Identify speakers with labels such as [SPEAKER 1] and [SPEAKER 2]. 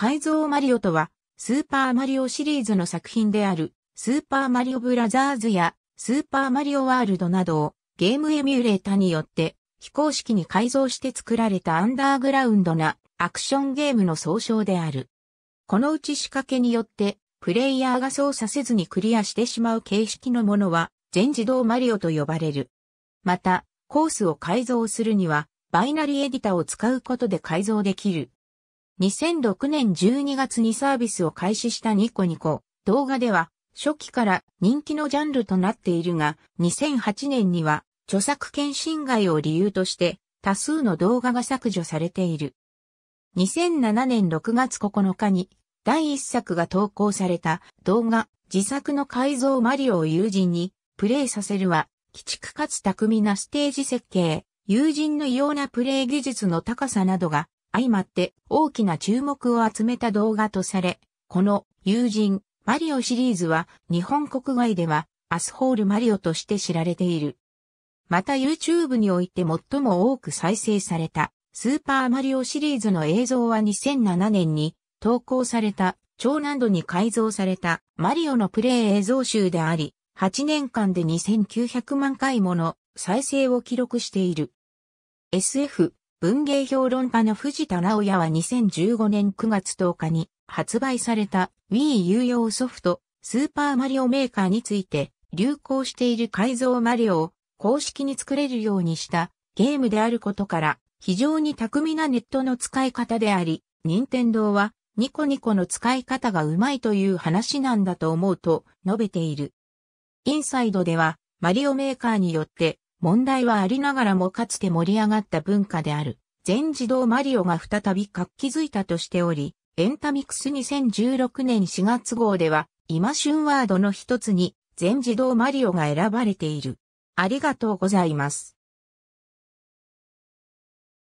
[SPEAKER 1] 改造マリオとは、スーパーマリオシリーズの作品である、スーパーマリオブラザーズや、スーパーマリオワールドなどを、ゲームエミュレータによって、非公式に改造して作られたアンダーグラウンドなアクションゲームの総称である。このうち仕掛けによって、プレイヤーが操作せずにクリアしてしまう形式のものは、全自動マリオと呼ばれる。また、コースを改造するには、バイナリーエディタを使うことで改造できる。2006年12月にサービスを開始したニコニコ動画では初期から人気のジャンルとなっているが2008年には著作権侵害を理由として多数の動画が削除されている。2007年6月9日に第1作が投稿された動画自作の改造マリオを友人にプレイさせるは鬼畜かつ巧みなステージ設計、友人の異様なプレイ技術の高さなどが相まって大きな注目を集めた動画とされ、この友人マリオシリーズは日本国外ではアスホールマリオとして知られている。また YouTube において最も多く再生されたスーパーマリオシリーズの映像は2007年に投稿された超難度に改造されたマリオのプレイ映像集であり、8年間で2900万回もの再生を記録している。SF 文芸評論家の藤田直也は2015年9月10日に発売された Wii U 用ソフトスーパーマリオメーカーについて流行している改造マリオを公式に作れるようにしたゲームであることから非常に巧みなネットの使い方であり、任天堂はニコニコの使い方がうまいという話なんだと思うと述べている。インサイドではマリオメーカーによって問題はありながらもかつて盛り上がった文化である、全自動マリオが再び活気づいたとしており、エンタミクス2016年4月号では、今旬ワードの一つに、全自動マリオが選ばれている。ありがとうございます。